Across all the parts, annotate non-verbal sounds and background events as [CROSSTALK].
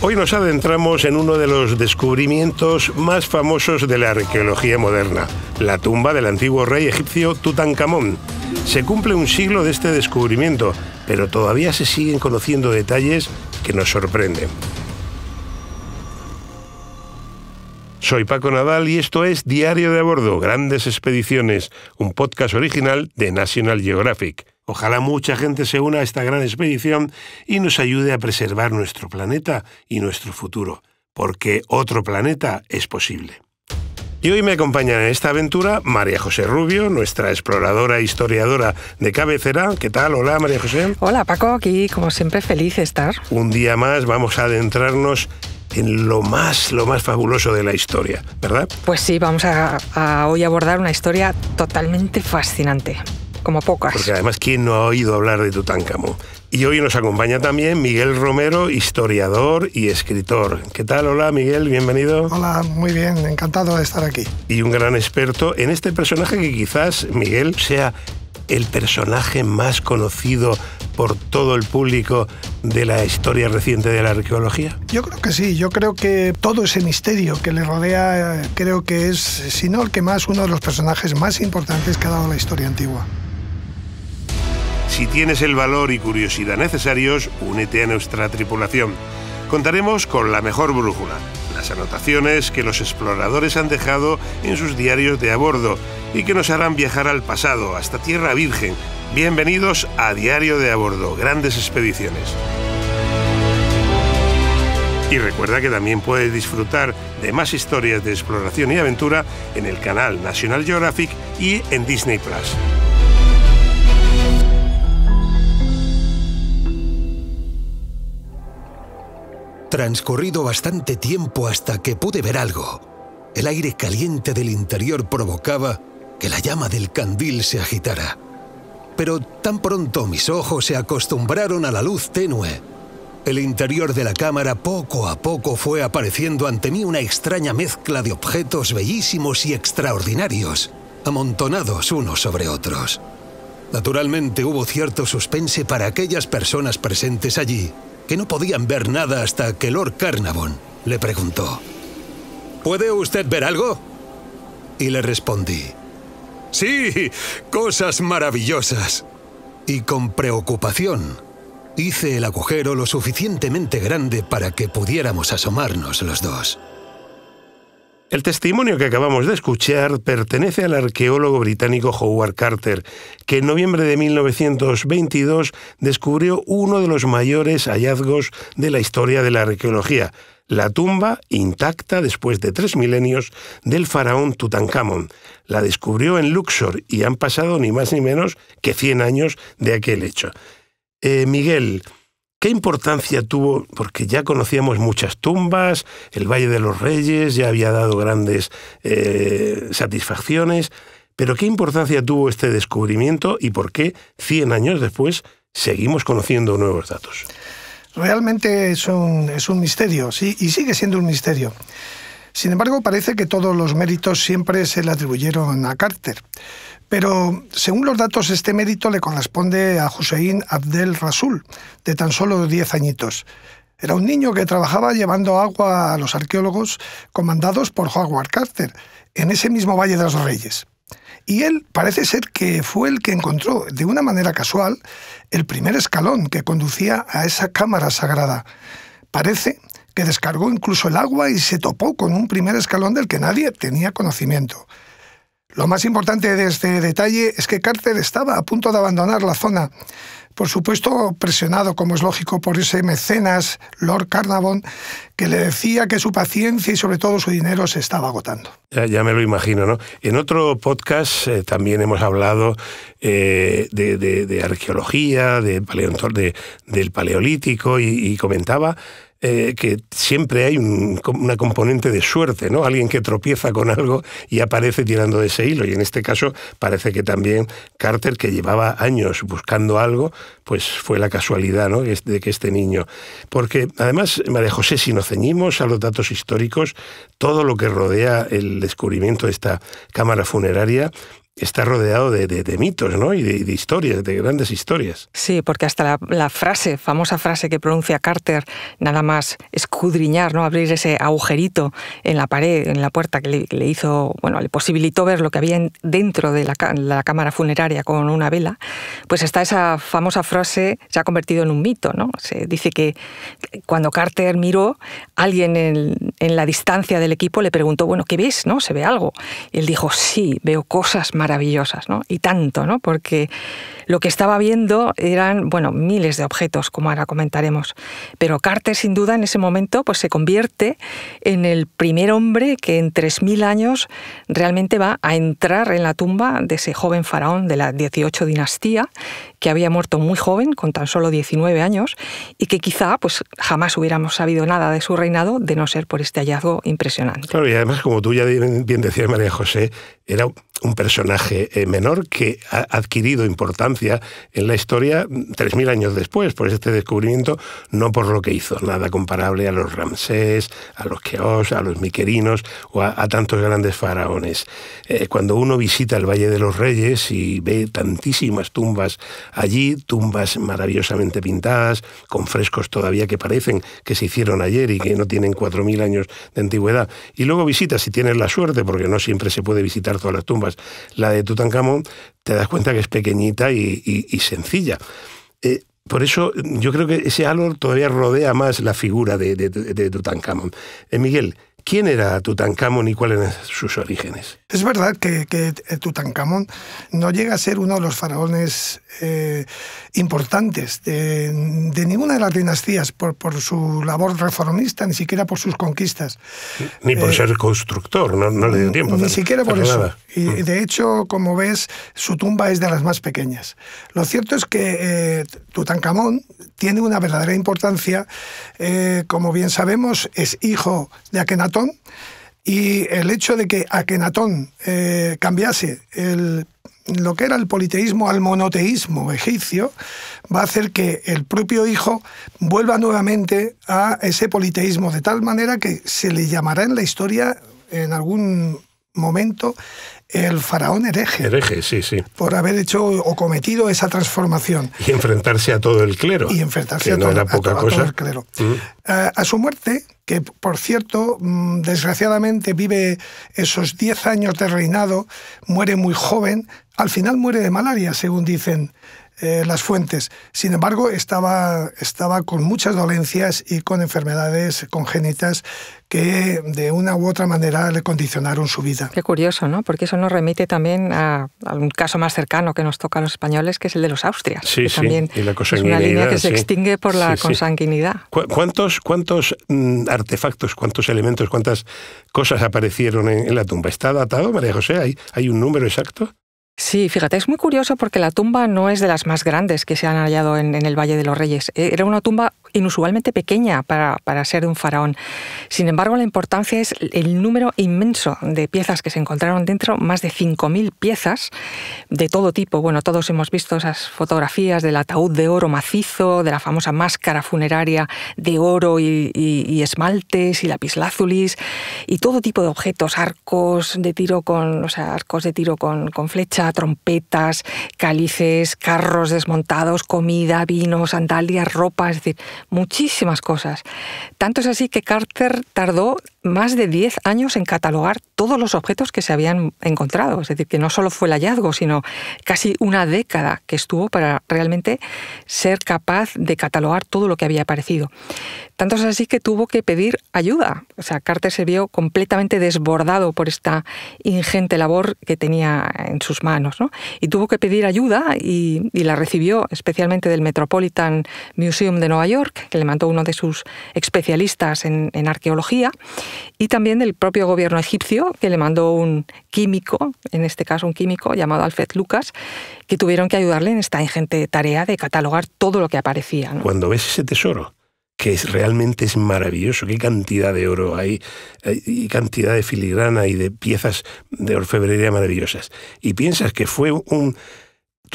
Hoy nos adentramos en uno de los descubrimientos más famosos de la arqueología moderna, la tumba del antiguo rey egipcio Tutankamón. Se cumple un siglo de este descubrimiento, pero todavía se siguen conociendo detalles que nos sorprenden. Soy Paco Nadal y esto es Diario de a Bordo, Grandes Expediciones, un podcast original de National Geographic. Ojalá mucha gente se una a esta gran expedición y nos ayude a preservar nuestro planeta y nuestro futuro, porque otro planeta es posible. Y hoy me acompaña en esta aventura María José Rubio, nuestra exploradora e historiadora de cabecera. ¿Qué tal? Hola María José. Hola Paco, aquí como siempre feliz de estar. Un día más vamos a adentrarnos en lo más, lo más fabuloso de la historia, ¿verdad? Pues sí, vamos a, a hoy abordar una historia totalmente fascinante como pocas. Porque además, ¿quién no ha oído hablar de Tutankamón? Y hoy nos acompaña también Miguel Romero, historiador y escritor. ¿Qué tal? Hola Miguel, bienvenido. Hola, muy bien, encantado de estar aquí. Y un gran experto en este personaje que quizás, Miguel, sea el personaje más conocido por todo el público de la historia reciente de la arqueología? Yo creo que sí, yo creo que todo ese misterio que le rodea eh, creo que es, si no el que más, uno de los personajes más importantes que ha dado la historia antigua. Si tienes el valor y curiosidad necesarios, únete a nuestra tripulación. Contaremos con la mejor brújula, las anotaciones que los exploradores han dejado en sus diarios de a bordo y que nos harán viajar al pasado, hasta Tierra Virgen. Bienvenidos a Diario de a bordo, grandes expediciones. Y recuerda que también puedes disfrutar de más historias de exploración y aventura en el canal National Geographic y en Disney Plus. Transcurrido bastante tiempo hasta que pude ver algo. El aire caliente del interior provocaba que la llama del candil se agitara. Pero tan pronto mis ojos se acostumbraron a la luz tenue. El interior de la cámara poco a poco fue apareciendo ante mí una extraña mezcla de objetos bellísimos y extraordinarios, amontonados unos sobre otros. Naturalmente hubo cierto suspense para aquellas personas presentes allí, que no podían ver nada hasta que Lord Carnavon le preguntó, ¿Puede usted ver algo? Y le respondí, Sí, cosas maravillosas. Y con preocupación, hice el agujero lo suficientemente grande para que pudiéramos asomarnos los dos. El testimonio que acabamos de escuchar pertenece al arqueólogo británico Howard Carter, que en noviembre de 1922 descubrió uno de los mayores hallazgos de la historia de la arqueología, la tumba intacta después de tres milenios del faraón Tutankamón. La descubrió en Luxor y han pasado ni más ni menos que 100 años de aquel hecho. Eh, Miguel, ¿Qué importancia tuvo? Porque ya conocíamos muchas tumbas, el Valle de los Reyes ya había dado grandes eh, satisfacciones, pero ¿qué importancia tuvo este descubrimiento y por qué 100 años después seguimos conociendo nuevos datos? Realmente es un, es un misterio, sí, y sigue siendo un misterio. Sin embargo, parece que todos los méritos siempre se le atribuyeron a Carter. Pero según los datos, este mérito le corresponde a Hussein Abdel Rasul, de tan solo 10 añitos. Era un niño que trabajaba llevando agua a los arqueólogos comandados por Howard Carter, en ese mismo Valle de los Reyes. Y él parece ser que fue el que encontró, de una manera casual, el primer escalón que conducía a esa cámara sagrada. Parece que descargó incluso el agua y se topó con un primer escalón del que nadie tenía conocimiento. Lo más importante de este detalle es que Carter estaba a punto de abandonar la zona, por supuesto presionado, como es lógico, por ese mecenas, Lord Carnavon, que le decía que su paciencia y sobre todo su dinero se estaba agotando. Ya, me lo imagino, ¿no? En otro podcast eh, también hemos hablado eh, de, arqueología, de, del paleolítico y comentaba eh, que siempre hay una componente de suerte, ¿no? Alguien que tropieza con algo y aparece tirando de ese hilo. Y en este caso parece que también Carter, que llevaba años buscando algo, pues fue la casualidad, De que este niño. Porque además, María José, si nos ceñimos a los datos históricos, todo lo que rodea el descubrimiento de esta cámara funeraria está rodeado de, mitos ¿no? y de, historias, de grandes historias. Sí, porque hasta la, frase, famosa frase que pronuncia Carter, nada más escudriñar, ¿no? abrir ese agujerito en la pared, en la puerta que le, hizo, bueno, le posibilitó ver lo que había dentro de la, cámara funeraria con una vela, pues hasta esa famosa frase se ha convertido en un mito. ¿no? Se dice que cuando Carter miró, alguien en, la distancia del equipo le preguntó, bueno, ¿qué ves? ¿No? ¿Se ve algo? Y él dijo, sí, veo cosas más maravillosas, ¿no? Y tanto, ¿no? Porque lo que estaba viendo eran, bueno, miles de objetos, como ahora comentaremos. Pero Carter, sin duda, en ese momento, pues se convierte en el primer hombre que en 3.000 años realmente va a entrar en la tumba de ese joven faraón de la 18 dinastía, que había muerto muy joven, con tan solo 19 años, y que quizá pues jamás hubiéramos sabido nada de su reinado de no ser por este hallazgo impresionante. Claro, y además, como tú ya bien decías, María José, era un personaje eh, menor que ha adquirido importancia en la historia 3.000 años después, por pues este descubrimiento, no por lo que hizo, nada comparable a los Ramsés, a los Keos, a los Miquerinos o a, tantos grandes faraones. Eh, cuando uno visita el Valle de los Reyes y ve tantísimas tumbas allí, tumbas maravillosamente pintadas, con frescos todavía que parecen que se hicieron ayer y que no tienen 4.000 años de antigüedad, y luego visita, si tienes la suerte, porque no siempre se puede visitar todas las tumbas, pues, la de Tutankamón te das cuenta que es pequeñita y, sencilla. Eh, por eso yo creo que ese halo todavía rodea más la figura de, de, de Tutankamón. Eh, Miguel, quién era Tutankamón y cuáles eran sus orígenes. Es verdad que, que eh, Tutankamón no llega a ser uno de los faraones eh, importantes de, ninguna de las dinastías por, por, su labor reformista, ni siquiera por sus conquistas. Ni por eh, ser constructor, no, le dio tiempo. Ni, siquiera por eso. Y mm. de hecho, como ves, su tumba es de las más pequeñas. Lo cierto es que eh, Tutankamón tiene una verdadera importancia. como bien sabemos, es hijo de Akenatón y el hecho de que Akenatón eh, cambiase lo que era el politeísmo al monoteísmo egipcio va a hacer que el propio hijo vuelva nuevamente a ese politeísmo, de tal manera que se le llamará en la historia, en algún momento, el faraón hereje. Hereje, sí, sí. Por haber hecho o cometido esa transformación. Y enfrentarse a todo el clero. Y enfrentarse a, todo, poca el clero. Mm. Eh, a su muerte, que por cierto, mm, desgraciadamente vive esos 10 años de reinado, muere muy joven, al final muere de malaria, según dicen eh, las fuentes. Sin embargo, estaba, estaba con muchas dolencias y con enfermedades congénitas que de una u otra manera le condicionaron su vida. Qué curioso, ¿no? Porque eso nos remite también a, un caso más cercano que nos toca a los españoles, que es el de los austrias. Sí, sí. También y la es una línea que se extingue por la consanguinidad. ¿Cuántos, mm, artefactos, cuántos elementos, cuántas cosas aparecieron en, la tumba? ¿Está datado, María José? ¿Hay un número exacto? Sí, fíjate, es muy curioso porque la tumba no es de las más grandes que se han hallado en, el Valle de los Reyes. Eh, era una tumba inusualmente pequeña para, ser un faraón. Sin embargo, la importancia es el número inmenso de piezas que se encontraron dentro, más de 5.000 piezas de todo tipo. Bueno, todos hemos visto esas fotografías del ataúd de oro macizo, de la famosa máscara funeraria de oro y, y esmaltes y lapislázulis, y todo tipo de objetos, arcos de tiro con, o sea, arcos de tiro con, con flecha, trompetas, cálices, carros desmontados, comida, vinos, sandalias, ropa, es decir, muchísimas cosas. Tanto es así que Carter tardó más de 10 años en catalogar todos los objetos que se habían encontrado. Es decir, que no solo fue el hallazgo, sino casi una década que estuvo para realmente ser capaz de catalogar todo lo que había aparecido. Tanto es así que tuvo que pedir ayuda. O sea, Carter se vio completamente desbordado por esta ingente labor que tenía en sus manos. Y tuvo que pedir ayuda y la recibió especialmente del Metropolitan Museum de Nueva York que le mandó uno de sus especialistas en, arqueología, y también del propio gobierno egipcio, que le mandó un químico, en este caso un químico llamado Alfred Lucas, que tuvieron que ayudarle en esta ingente tarea de catalogar todo lo que aparecía. Cuando ves ese tesoro, que realmente es maravilloso. Qué cantidad de oro hay eh, y cantidad de filigrana y de piezas de orfebrería maravillosas. Y piensas que fue un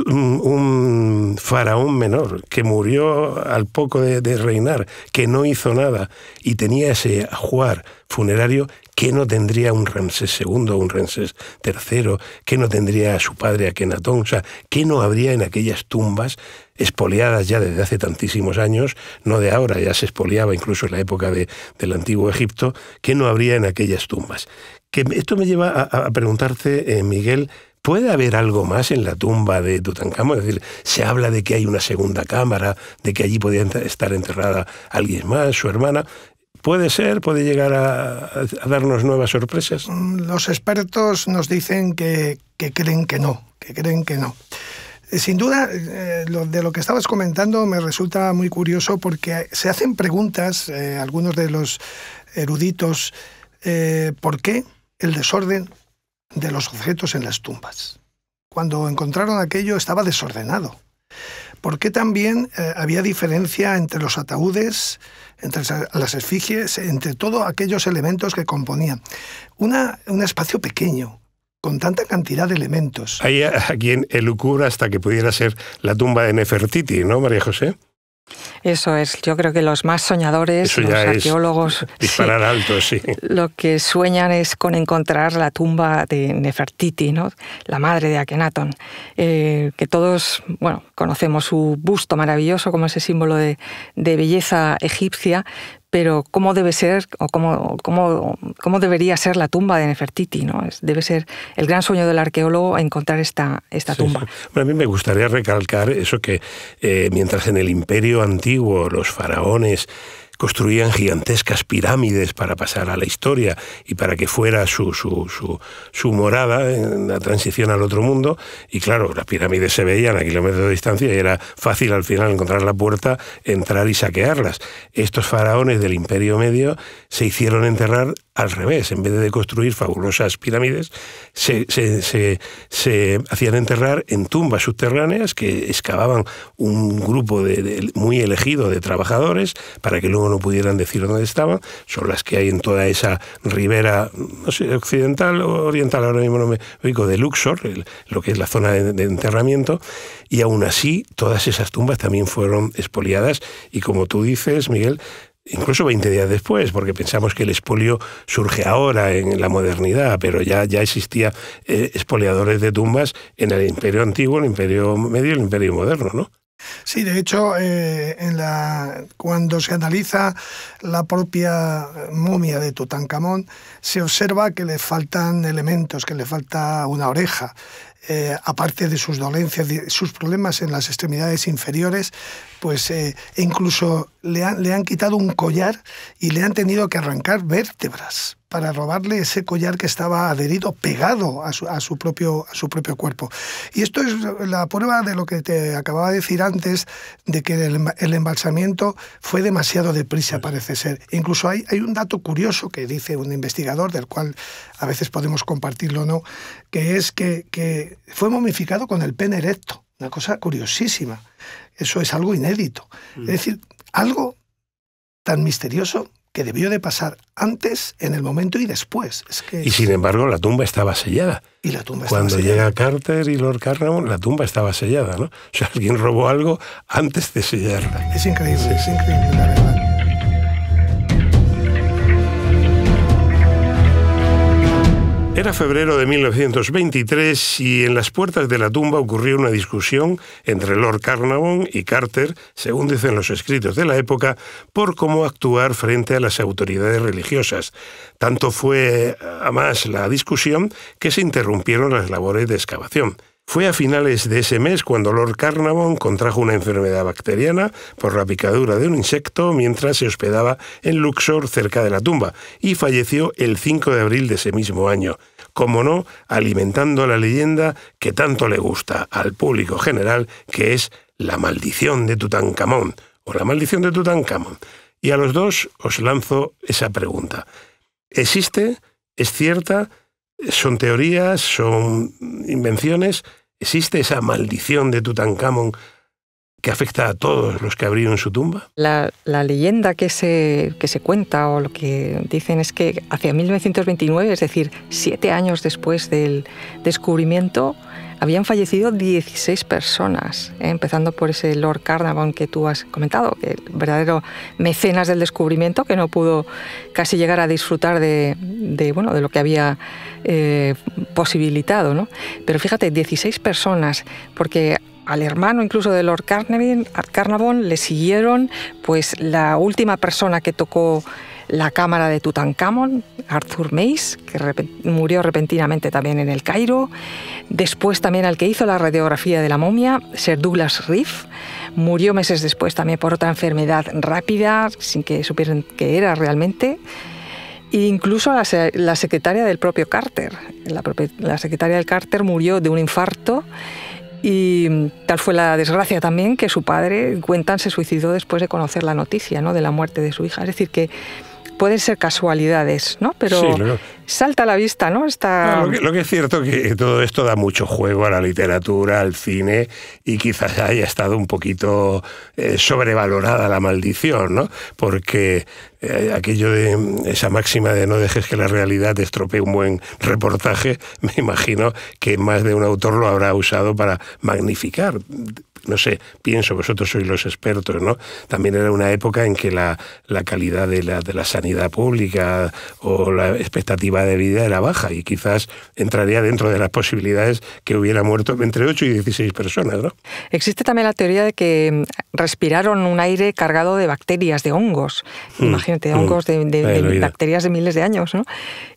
un faraón menor que murió al poco de, reinar, que no hizo nada y tenía ese ajuar funerario, que no tendría un Ramsés II un Ramsés III? que no tendría a su padre Akenatón? O sea, ¿qué no habría en aquellas tumbas expoliadas ya desde hace tantísimos años, no de ahora, ya se expoliaba incluso en la época de, del antiguo Egipto, que no habría en aquellas tumbas? Que esto me lleva a, preguntarte, eh, Miguel, ¿Puede haber algo más en la tumba de Tutankamón? Es decir, se habla de que hay una segunda cámara, de que allí podía estar enterrada alguien más, su hermana. ¿Puede ser? ¿Puede llegar a, darnos nuevas sorpresas? Mm, los expertos nos dicen que, creen que no, que creen que no. Eh, sin duda, eh, de lo que estabas comentando me resulta muy curioso porque se hacen preguntas, eh, algunos de los eruditos, ¿por qué el desorden? de los objetos en las tumbas. Cuando encontraron aquello estaba desordenado. ¿Por qué también eh, había diferencia entre los ataúdes, entre las esfigies, entre todos aquellos elementos que componían. un espacio pequeño, con tanta cantidad de elementos. Hay a, a quien elucubra hasta que pudiera ser la tumba de Nefertiti, ¿no, María José? Eso es, yo creo que los más soñadores, los arqueólogos, [LAUGHS] disparar alto, sí. Lo que sueñan es con encontrar la tumba de Nefertiti, ¿no? la madre de Akhenaton, eh, que todos, bueno, conocemos su busto maravilloso como ese símbolo de belleza egipcia, pero cómo debe ser o cómo, cómo, debería ser la tumba de Nefertiti. ¿no? Debe ser el gran sueño del arqueólogo encontrar esta, esta tumba. a mí me gustaría recalcar eso que eh, mientras en el imperio antiguo los faraones construían gigantescas pirámides para pasar a la historia y para que fuera su, su, morada en la transición al otro mundo. Y claro, las pirámides se veían a kilómetros de distancia y era fácil al final encontrar la puerta, entrar y saquearlas. Estos faraones del Imperio Medio se hicieron enterrar al revés, en vez de construir fabulosas pirámides, se, hacían enterrar en tumbas subterráneas que excavaban un grupo de, muy elegido de trabajadores para que luego no pudieran decir dónde estaban. Son las que hay en toda esa ribera no sé, occidental o oriental, ahora mismo no me digo, de Luxor, lo que es la zona de, de enterramiento. Y aún así, todas esas tumbas también fueron expoliadas y como tú dices, Miguel, incluso 20 días después, porque pensamos que el expolio surge ahora en la modernidad, pero ya, ya existía eh, de tumbas en el imperio antiguo, el imperio medio y el imperio moderno, ¿no? Sí, de hecho, eh, en la, cuando se analiza la propia momia de Tutankamón, se observa que le faltan elementos, que le falta una oreja. Eh, aparte de sus dolencias, de sus problemas en las extremidades inferiores, pues eh, incluso le han, quitado un collar y le han tenido que arrancar vértebras para robarle ese collar que estaba adherido, pegado a su, propio, a su propio cuerpo. Y esto es la prueba de lo que te acababa de decir antes, de que el, embalsamiento fue demasiado deprisa, pues parece ser. Incluso hay, hay un dato curioso que dice un investigador, del cual a veces podemos compartirlo o no, que es que, que fue momificado con el pene erecto. Una cosa curiosísima. Eso es algo inédito. Es mm. decir, algo tan misterioso que debió de pasar antes, en el momento y después. Y sin embargo, la tumba estaba sellada. Y la tumba Cuando llega Carter y Lord Carnarvon, la tumba estaba sellada, ¿no? [LAUGHS] O sea, alguien robó algo antes de sellarla. Es increíble, es increíble, la verdad. Era febrero de 1923 y en las puertas de la tumba ocurrió una discusión entre Lord Carnarvon y Carter, según dicen los escritos de la época, por cómo actuar frente a las autoridades religiosas. Tanto fue eh, a más la discusión que se interrumpieron las labores de excavación. Fue a finales de ese mes cuando Lord Carnarvon contrajo una enfermedad bacteriana por la picadura de un insecto mientras se hospedaba en Luxor cerca de la tumba y falleció el 5 de abril de ese mismo año, como no, alimentando la leyenda que tanto le gusta al público general, que es la maldición de Tutankamón o la maldición de Tutankamón. Y a los dos os lanzo esa pregunta. ¿Existe? ¿Es cierta? son teorías, son invenciones. ¿Existe esa maldición de Tutankamón que afecta a todos los que abrieron su tumba? La, leyenda que se, que se cuenta o lo que dicen es que hacia 1929, es decir, siete años después del descubrimiento, habían fallecido 16 personas, ¿eh? empezando por ese Lord Carnarvon que tú has comentado, que el verdadero mecenas del descubrimiento, que no pudo casi llegar a disfrutar de, de lo que había eh, posibilitado. ¿no? Pero fíjate, 16 personas, porque al hermano incluso de Lord Carnarvon, le siguieron pues la última persona que tocó la cámara de Tutankamón, Arthur Mace, que murió repentinamente también en el Cairo. Después también al que hizo la radiografía de la momia, Sir Douglas riff murió meses después también por otra enfermedad rápida, sin que supieran qué era realmente. E incluso la, secretaria del propio Carter. La, la secretaria del Carter murió de un infarto y tal fue la desgracia también que su padre, cuentan, se suicidó después de conocer la noticia ¿no? de la muerte de su hija. Es decir, que pueden ser casualidades, ¿no? Pero salta a la vista, ¿no? Está lo, que, es cierto es que todo esto da mucho juego a la literatura, al cine, y quizás haya estado un poquito eh, sobrevalorada la maldición, ¿no? Porque eh, aquello de esa máxima de no dejes que la realidad estropee un buen reportaje, [LAUGHS] me imagino que más de un autor lo habrá usado para magnificar no sé, pienso, vosotros sois los expertos, ¿no? También era una época en que la, la calidad de la, de la sanidad pública o la expectativa de vida era baja y quizás entraría dentro de las posibilidades que hubiera muerto entre 8 y 16 personas, ¿no? Existe también la teoría de que mm, respiraron un aire cargado de bacterias, de hongos, mm, imagínate, hongos mm, de, de bacterias de miles de años, ¿no?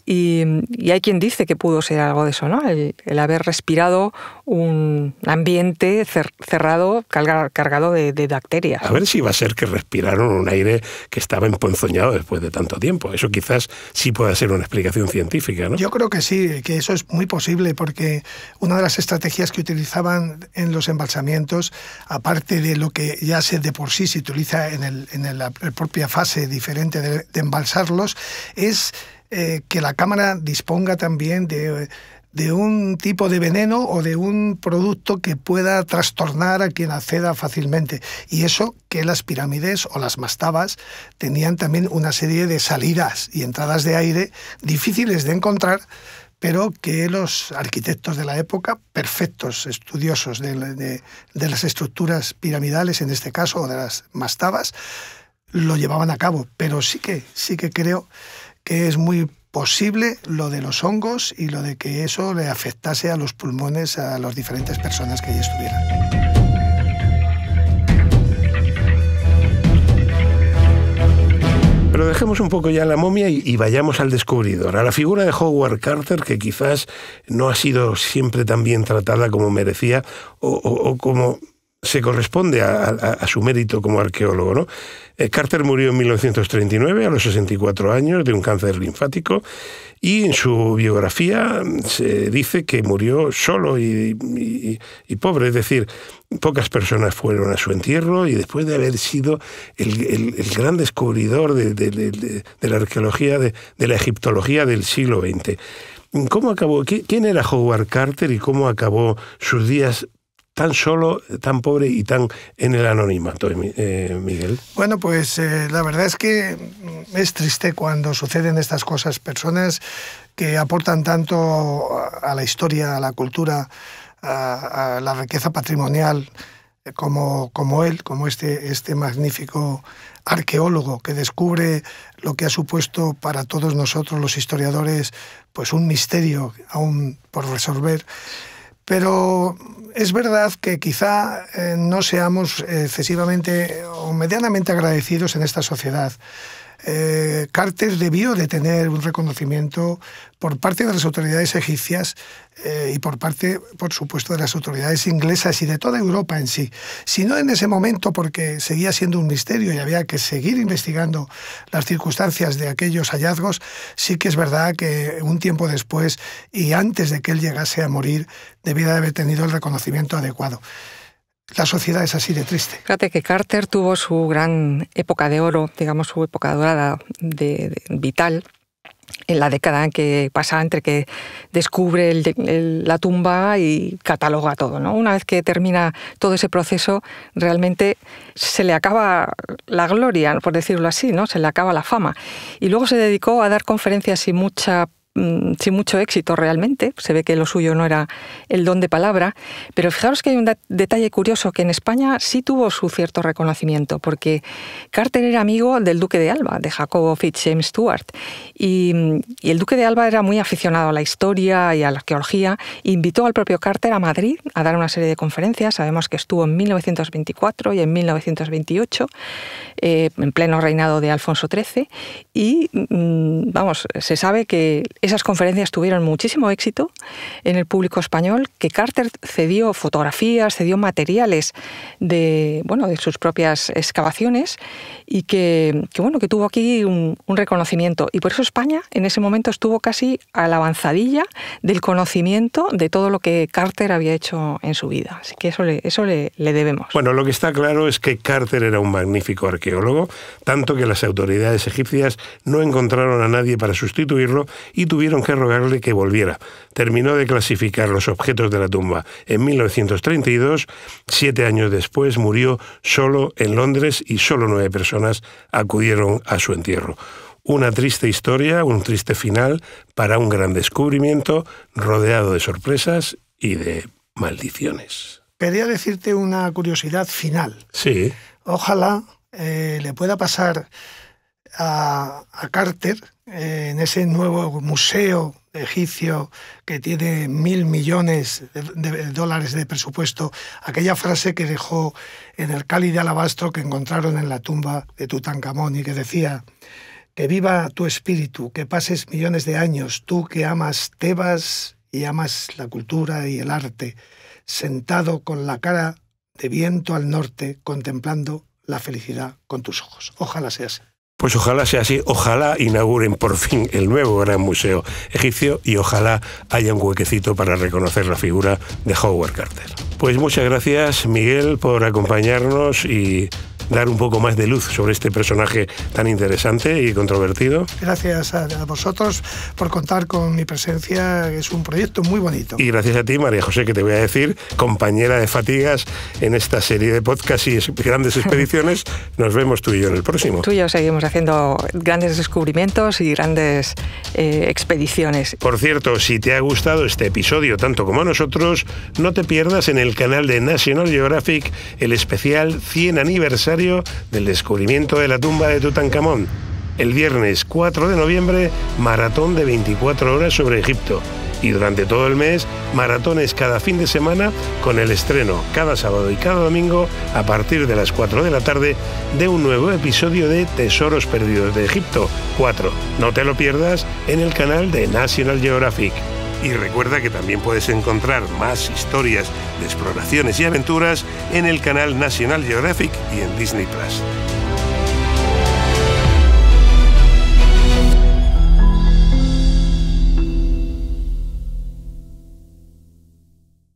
Y, hay quien dice que pudo ser algo de eso, ¿no? El, haber respirado un ambiente cerrado cargado de, bacterias. A ver si va a ser que respiraron un aire que estaba emponzoñado después de tanto tiempo. Eso quizás sí pueda ser una explicación científica, ¿no? Yo creo que sí, que eso es muy posible, porque una de las estrategias que utilizaban en los embalsamientos, aparte de lo que ya se de por sí se utiliza en, el, en la propia fase diferente de, de embalsarlos, es eh, que la Cámara disponga también de, de un tipo de veneno o de un producto que pueda trastornar a quien acceda fácilmente. Y eso que las pirámides o las mastabas tenían también una serie de salidas y entradas de aire difíciles de encontrar, pero que los arquitectos de la época, perfectos estudiosos de, de, las estructuras piramidales, en este caso, o de las mastabas, lo llevaban a cabo. Pero sí que, sí que creo que es muy posible lo de los hongos y lo de que eso le afectase a los pulmones a las diferentes personas que allí estuvieran. Pero dejemos un poco ya la momia y, vayamos al descubridor, a la figura de Howard Carter, que quizás no ha sido siempre tan bien tratada como merecía o como se corresponde a, su mérito como arqueólogo. ¿no? Eh, Carter murió en 1939, a los 64 años, de un cáncer linfático, y en su biografía se dice que murió solo y, pobre, es decir, pocas personas fueron a su entierro y después de haber sido el, gran descubridor de, de la arqueología, de la egiptología del siglo XX. ¿Cómo acabó? ¿Quién era Howard Carter y cómo acabó sus días tan solo, tan pobre y tan en el anonimato, eh, eh, Miguel? Bueno, pues eh, la verdad es que mm, es triste cuando suceden estas cosas. Personas que aportan tanto a la historia, a la cultura, a, la riqueza patrimonial, como, como él, como este, este magnífico arqueólogo que descubre lo que ha supuesto para todos nosotros los historiadores pues un misterio aún por resolver. Pero es verdad que quizá eh, no seamos eh, excesivamente o medianamente agradecidos en esta sociedad eh, Carter debió de tener un reconocimiento por parte de las autoridades egipcias eh, y por parte, por supuesto, de las autoridades inglesas y de toda Europa en sí. Si no en ese momento, porque seguía siendo un misterio y había que seguir investigando las circunstancias de aquellos hallazgos, sí que es verdad que un tiempo después y antes de que él llegase a morir, debía de haber tenido el reconocimiento adecuado la sociedad es así de triste. Fíjate que Carter tuvo su gran época de oro, digamos su época dorada de, vital, en la década en que pasa entre que descubre la tumba y cataloga todo. ¿no? Una vez que termina todo ese proceso, realmente se le acaba la gloria, por decirlo así, ¿no? se le acaba la fama. Y luego se dedicó a dar conferencias y mucha Mm, sin mucho éxito realmente. Se ve que lo suyo no era el don de palabra. Pero fijaros que hay un detalle curioso, que en España sí tuvo su cierto reconocimiento, porque Carter era amigo del duque de Alba, de Jacobo James Stuart. Y, el duque de Alba era muy aficionado a la historia y a la arqueología. E invitó al propio Carter a Madrid a dar una serie de conferencias. Sabemos que estuvo en 1924 y en 1928, eh, en pleno reinado de Alfonso XIII. Y, mm, vamos, se sabe que esas conferencias tuvieron muchísimo éxito en el público español, que Carter cedió fotografías, cedió materiales de, bueno, de sus propias excavaciones y que, bueno, que tuvo aquí un, reconocimiento. Y por eso España en ese momento estuvo casi a la avanzadilla del conocimiento de todo lo que Carter había hecho en su vida. Así que eso le, eso le, debemos. Bueno, lo que está claro es que Carter era un magnífico arqueólogo, tanto que las autoridades egipcias no encontraron a nadie para sustituirlo y tuvieron que rogarle que volviera. Terminó de clasificar los objetos de la tumba en 1932. Siete años después murió solo en Londres y solo nueve personas acudieron a su entierro. Una triste historia, un triste final para un gran descubrimiento rodeado de sorpresas y de maldiciones. Quería decirte una curiosidad final. Sí. Ojalá eh, le pueda pasar a, Carter eh, en ese nuevo museo egipcio que tiene mil millones de, dólares de presupuesto, aquella frase que dejó en el cáliz de alabastro que encontraron en la tumba de Tutankamón y que decía, que viva tu espíritu, que pases millones de años, tú que amas Tebas y amas la cultura y el arte, sentado con la cara de viento al norte, contemplando la felicidad con tus ojos. Ojalá seas pues ojalá sea así, ojalá inauguren por fin el nuevo Gran Museo Egipcio y ojalá haya un huequecito para reconocer la figura de Howard Carter. Pues muchas gracias Miguel por acompañarnos y dar un poco más de luz sobre este personaje tan interesante y controvertido. Gracias a, vosotros por contar con mi presencia, es un proyecto muy bonito. Y gracias a ti, María José, que te voy a decir, compañera de fatigas en esta serie de podcasts y grandes [LAUGHS] expediciones. Nos vemos tú y yo en el próximo. Tú y yo seguimos haciendo grandes descubrimientos y grandes eh, expediciones. Por cierto, si te ha gustado este episodio tanto como a nosotros, no te pierdas en el canal de National Geographic el especial 100 aniversario del descubrimiento de la tumba de Tutankamón. El viernes 4 de noviembre, maratón de 24 horas sobre Egipto. Y durante todo el mes, maratones cada fin de semana con el estreno cada sábado y cada domingo a partir de las 4 de la tarde de un nuevo episodio de Tesoros Perdidos de Egipto 4. No te lo pierdas en el canal de National Geographic. Y recuerda que también puedes encontrar más historias de exploraciones y aventuras en el canal National Geographic y en Disney Plus.